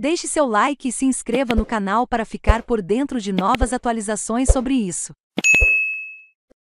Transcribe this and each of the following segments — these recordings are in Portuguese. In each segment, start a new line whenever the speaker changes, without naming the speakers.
Deixe seu like e se inscreva no canal para ficar por dentro de novas atualizações sobre isso.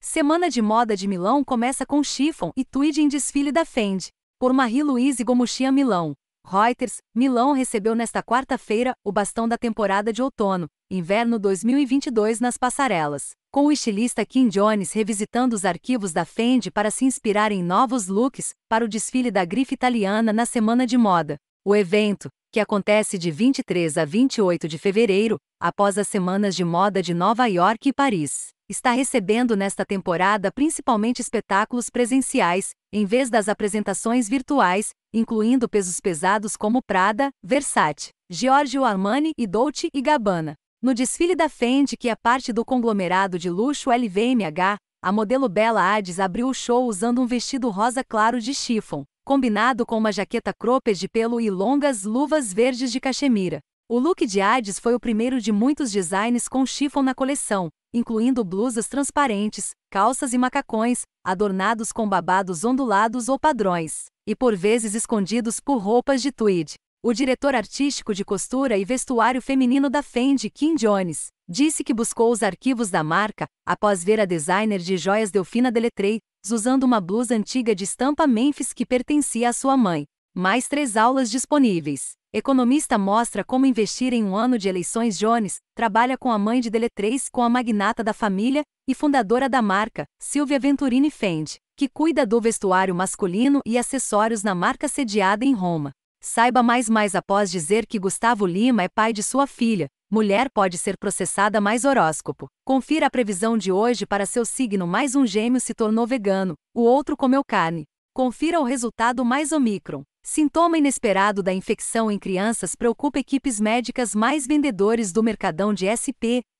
Semana de Moda de Milão começa com chiffon e tweed em desfile da Fendi. Por Marie-Louise Gomuchia Milão. Reuters, Milão recebeu nesta quarta-feira o bastão da temporada de outono, inverno 2022 nas passarelas. Com o estilista Kim Jones revisitando os arquivos da Fendi para se inspirar em novos looks para o desfile da grife italiana na Semana de Moda. O evento, que acontece de 23 a 28 de fevereiro, após as semanas de moda de Nova York e Paris, está recebendo nesta temporada principalmente espetáculos presenciais, em vez das apresentações virtuais, incluindo pesos pesados como Prada, Versace, Giorgio Armani e Dolce e Gabbana. No desfile da Fendi, que é parte do conglomerado de luxo LVMH, a modelo Bella Hades abriu o show usando um vestido rosa claro de chiffon, combinado com uma jaqueta cropped de pelo e longas luvas verdes de cachemira. O look de Hades foi o primeiro de muitos designs com chifre na coleção, incluindo blusas transparentes, calças e macacões, adornados com babados ondulados ou padrões, e por vezes escondidos por roupas de tweed. O diretor artístico de costura e vestuário feminino da Fendi, Kim Jones, disse que buscou os arquivos da marca após ver a designer de joias Delfina Deletrey usando uma blusa antiga de estampa Memphis que pertencia à sua mãe. Mais três aulas disponíveis. Economista mostra como investir em um ano de eleições. Jones trabalha com a mãe de Deletrez, com a magnata da família e fundadora da marca, Silvia Venturini Fendi, que cuida do vestuário masculino e acessórios na marca sediada em Roma. Saiba mais mais após dizer que Gustavo Lima é pai de sua filha, Mulher pode ser processada mais horóscopo. Confira a previsão de hoje para seu signo. Mais um gêmeo se tornou vegano, o outro comeu carne. Confira o resultado mais Omicron. Sintoma inesperado da infecção em crianças preocupa equipes médicas mais vendedores do Mercadão de SP,